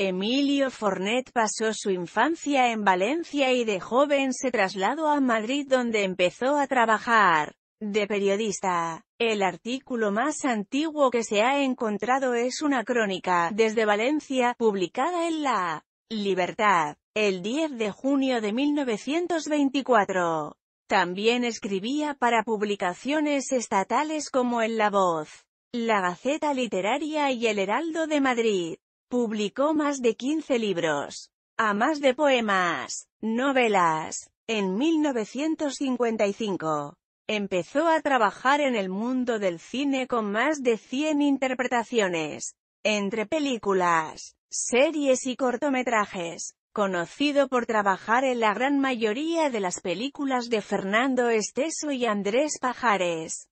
Emilio Fornet pasó su infancia en Valencia y de joven se trasladó a Madrid donde empezó a trabajar de periodista. El artículo más antiguo que se ha encontrado es una crónica, desde Valencia, publicada en La Libertad, el 10 de junio de 1924. También escribía para publicaciones estatales como El La Voz, La Gaceta Literaria y El Heraldo de Madrid. Publicó más de 15 libros, a más de poemas, novelas. En 1955, empezó a trabajar en el mundo del cine con más de 100 interpretaciones, entre películas, series y cortometrajes, conocido por trabajar en la gran mayoría de las películas de Fernando Esteso y Andrés Pajares.